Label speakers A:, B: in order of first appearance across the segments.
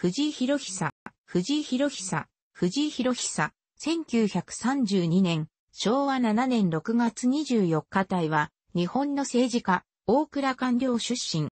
A: 藤井博久、藤井博久、藤井博久、1932年、昭和7年6月24日隊は、日本の政治家、大倉官僚出身。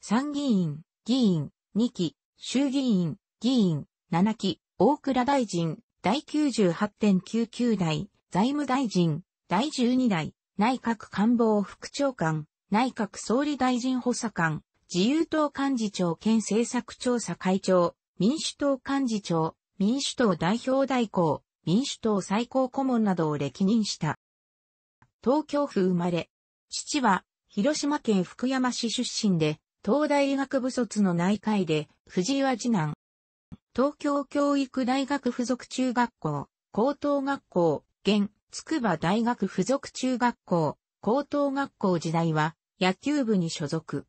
A: 参議院、議員、2期、衆議院、議員、7期、大倉大臣、第98.99代、財務大臣、第12代、内閣官房副長官、内閣総理大臣補佐官、自由党幹事長兼政策調査会長、民主党幹事長、民主党代表代行、民主党最高顧問などを歴任した。東京府生まれ。父は、広島県福山市出身で、東大医学部卒の内科医で、藤井は次男。東京教育大学附属中学校、高等学校、現、筑波大学附属中学校、高等学校時代は、野球部に所属。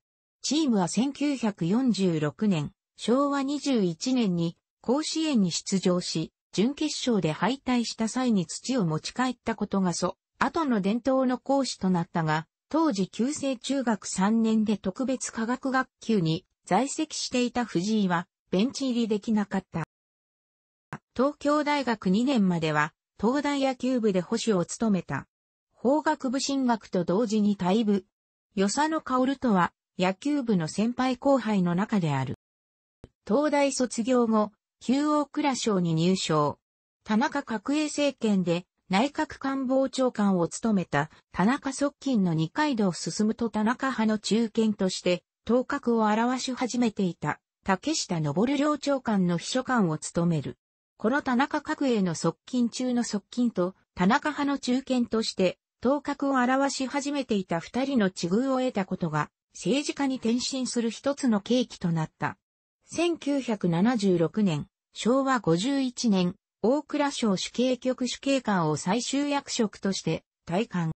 A: チームは1946年、昭和21年に甲子園に出場し、準決勝で敗退した際に土を持ち帰ったことがそ、後の伝統の講師となったが、当時旧制中学3年で特別科学学級に在籍していた藤井は、ベンチ入りできなかった。東京大学2年までは、東大野球部で保守を務めた。法学部進学と同時に退部。与謝野薫とは、野球部の先輩後輩の中である。東大卒業後、旧大倉省に入省。田中角栄政権で内閣官房長官を務めた田中側近の二階堂進と田中派の中堅として頭角を表し始めていた竹下登領長官の秘書官を務める。この田中角栄の側近中の側近と田中派の中堅として頭角を表し始めていた二人の地遇を得たことが政治家に転身する一つの契機となった。1976年、昭和51年、大蔵省主計局主計官を最終役職として退官。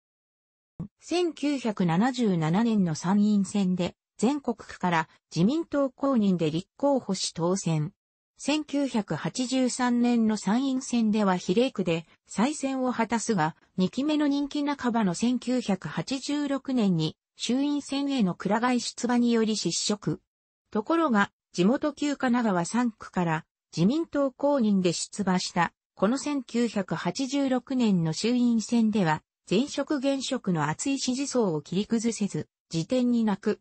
A: 1977年の参院選で全国区から自民党公認で立候補し当選。1983年の参院選では比例区で再選を果たすが、2期目の人気半ばの1986年に衆院選への倉外出馬により失職。ところが、地元旧神奈川3区から自民党公認で出馬した、この1986年の衆院選では、前職現職の厚い支持層を切り崩せず、辞典に泣く。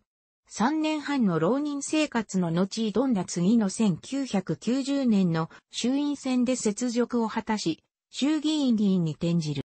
A: 3年半の浪人生活の後挑んだ次の1990年の衆院選で雪辱を果たし、衆議院議員に転じる。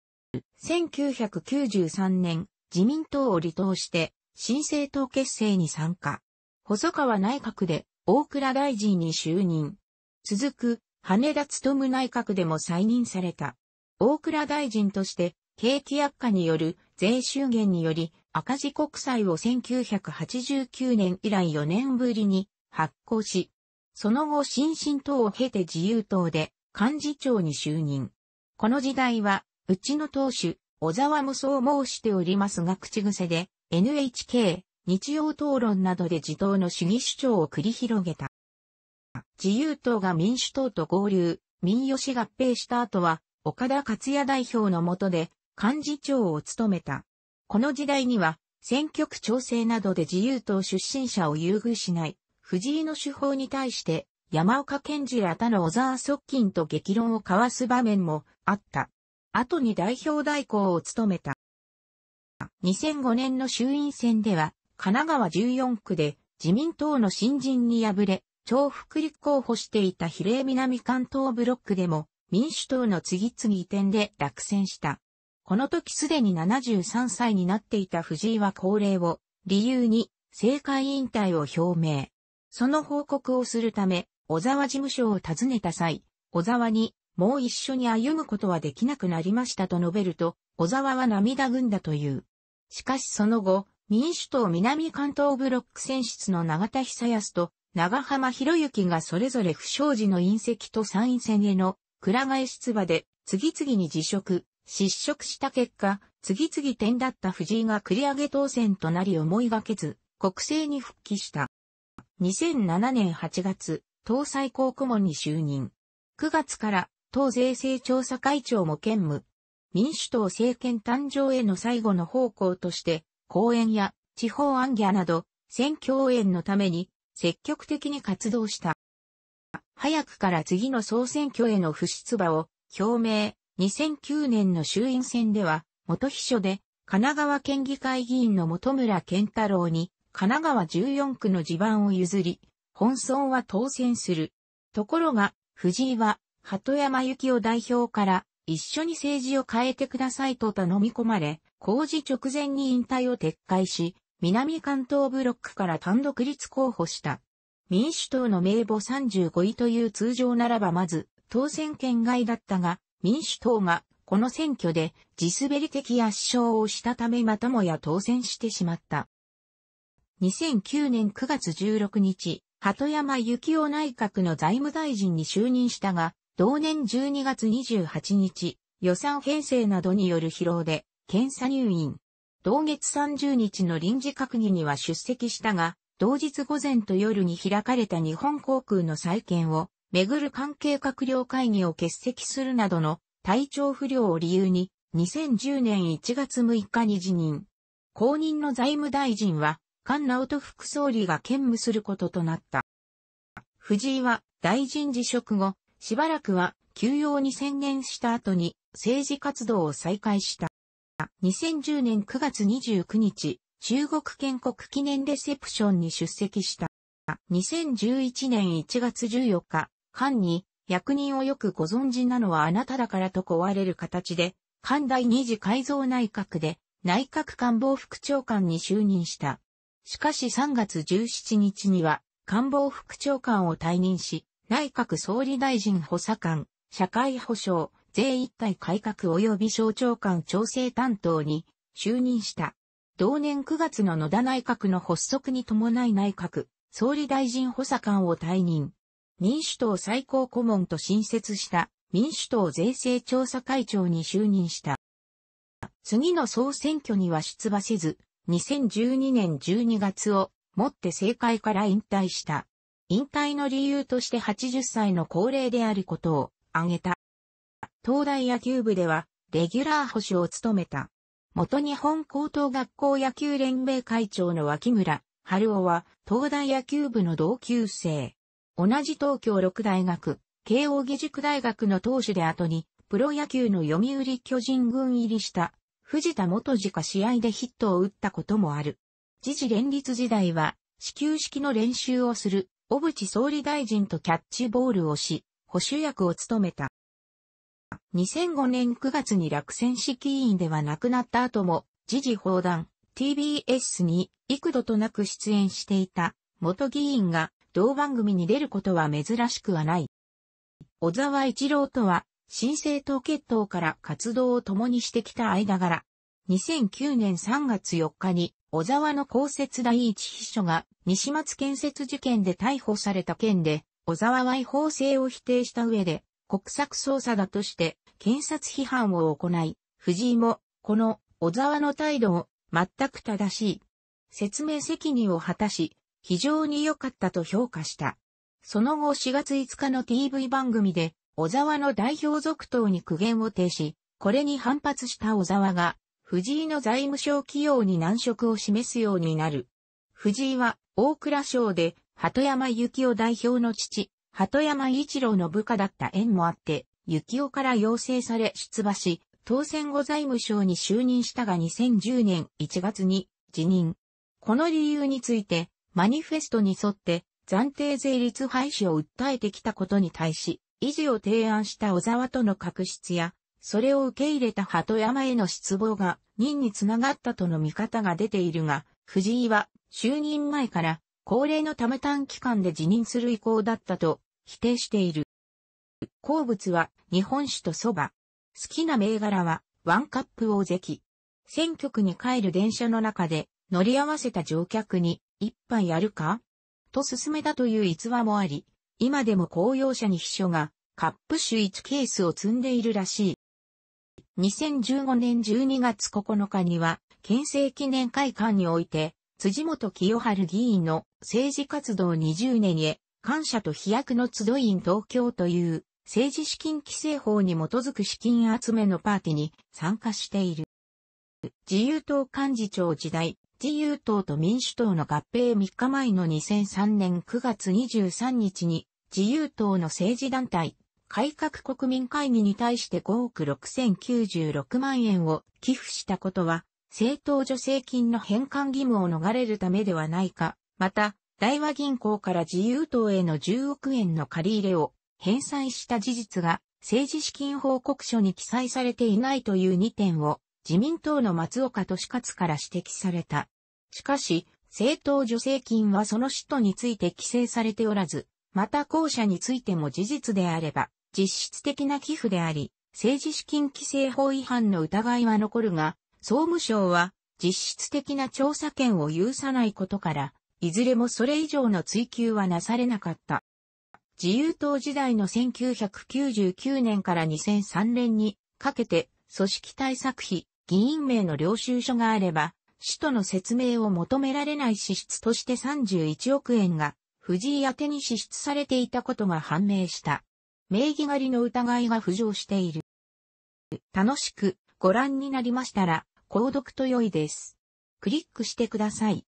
A: 1993年、自民党を離党して、新政党結成に参加。細川内閣で大倉大臣に就任。続く、羽田務内閣でも再任された。大倉大臣として、景気悪化による税収減により赤字国債を1989年以来4年ぶりに発行し、その後新進党を経て自由党で幹事長に就任。この時代は、うちの党首、小沢もそう申しておりますが口癖で NHK 日曜討論などで自党の主義主張を繰り広げた。自由党が民主党と合流、民吉合併した後は、岡田克也代表の下で、幹事長を務めた。この時代には、選挙区調整などで自由党出身者を優遇しない、藤井の手法に対して、山岡健二ら他の小沢側近と激論を交わす場面もあった。後に代表代行を務めた。2005年の衆院選では、神奈川14区で自民党の新人に敗れ、重複立候補していた比例南関東ブロックでも民主党の次々移転で落選した。この時すでに73歳になっていた藤井は高齢を理由に政界引退を表明。その報告をするため、小沢事務所を訪ねた際、小沢にもう一緒に歩むことはできなくなりましたと述べると、小沢は涙ぐんだという。しかしその後、民主党南関東ブロック選出の永田久康と長浜博之がそれぞれ不祥事の隕石と参院選への倉替え出馬で次々に辞職、失職した結果、次々点だった藤井が繰り上げ当選となり思いがけず、国政に復帰した。2007年8月、党最高顧問に就任。9月から党税制調査会長も兼務。民主党政権誕生への最後の方向として、講演や地方暗夜など、選挙応援のために積極的に活動した。早くから次の総選挙への不出馬を表明、2009年の衆院選では、元秘書で神奈川県議会議員の本村健太郎に神奈川14区の地盤を譲り、本村は当選する。ところが、藤井は鳩山幸夫代表から一緒に政治を変えてくださいと頼み込まれ、工事直前に引退を撤回し、南関東ブロックから単独立候補した。民主党の名簿35位という通常ならばまず当選圏外だったが、民主党がこの選挙で地滑り的圧勝をしたためまたもや当選してしまった。2009年9月16日、鳩山幸夫内閣の財務大臣に就任したが、同年12月28日、予算編成などによる疲労で、検査入院。同月30日の臨時閣議には出席したが、同日午前と夜に開かれた日本航空の再建を、めぐる関係閣僚会議を欠席するなどの体調不良を理由に、2010年1月6日に辞任。後任の財務大臣は、菅直人副総理が兼務することとなった。藤井は大臣辞職後、しばらくは休養に宣言した後に政治活動を再開した。2010年9月29日、中国建国記念レセプションに出席した。2011年1月14日、官に役人をよくご存知なのはあなただからと問われる形で、官第二次改造内閣で内閣官房副長官に就任した。しかし3月17日には官房副長官を退任し、内閣総理大臣補佐官、社会保障、税一体改革及び省庁間調整担当に就任した。同年9月の野田内閣の発足に伴い内閣、総理大臣補佐官を退任。民主党最高顧問と新設した民主党税制調査会長に就任した。次の総選挙には出馬せず、2012年12月をもって政界から引退した。引退の理由として80歳の高齢であることを挙げた。東大野球部では、レギュラー保守を務めた。元日本高等学校野球連盟会長の脇村春夫は、東大野球部の同級生。同じ東京六大学、慶応義塾大学の投手で後に、プロ野球の読売巨人軍入りした、藤田元次が試合でヒットを打ったこともある。自治連立時代は、始球式の練習をする小渕総理大臣とキャッチボールをし、保守役を務めた。2005年9月に落選式議員ではなくなった後も、時事報談、TBS に幾度となく出演していた元議員が同番組に出ることは珍しくはない。小沢一郎とは、新生党決闘から活動を共にしてきた間柄。2009年3月4日に小沢の公設第一秘書が西松建設事件で逮捕された件で、小沢は違法性を否定した上で、国策捜査だとして検察批判を行い、藤井もこの小沢の態度を全く正しい説明責任を果たし、非常に良かったと評価した。その後4月5日の TV 番組で、小沢の代表続投に苦言を呈し、これに反発した小沢が、藤井の財務省起用に難色を示すようになる。藤井は大蔵省で鳩山幸夫代表の父、鳩山一郎の部下だった縁もあって、幸雄から要請され出馬し、当選後財務省に就任したが2010年1月に辞任。この理由について、マニフェストに沿って暫定税率廃止を訴えてきたことに対し、維持を提案した小沢との確執や、それを受け入れた鳩山への失望が任につながったとの見方が出ているが、藤井は就任前から高齢のため短期間で辞任する意向だったと否定している。好物は日本酒と蕎麦。好きな銘柄はワンカップ大関。選挙区に帰る電車の中で乗り合わせた乗客に一杯やるかと勧めたという逸話もあり、今でも公用車に秘書がカップ酒1ケースを積んでいるらしい。2015年12月9日には、県政記念会館において、辻元清春議員の政治活動20年へ、感謝と飛躍の集いん東京という、政治資金規正法に基づく資金集めのパーティーに参加している。自由党幹事長時代、自由党と民主党の合併3日前の2003年9月23日に、自由党の政治団体、改革国民会議に対して5億6096万円を寄付したことは、政党助成金の返還義務を逃れるためではないか。また、大和銀行から自由党への10億円の借り入れを返済した事実が政治資金報告書に記載されていないという2点を自民党の松岡利勝から指摘された。しかし、政党助成金はその使途について規制されておらず、また後者についても事実であれば、実質的な寄付であり、政治資金規正法違反の疑いは残るが、総務省は実質的な調査権を有さないことから、いずれもそれ以上の追及はなされなかった。自由党時代の1999年から2003年にかけて組織対策費、議員名の領収書があれば、使徒の説明を求められない支出として31億円が、藤井宛に支出されていたことが判明した。名義狩りの疑いが浮上している。楽しくご覧になりましたら、購読と良いです。クリックしてください。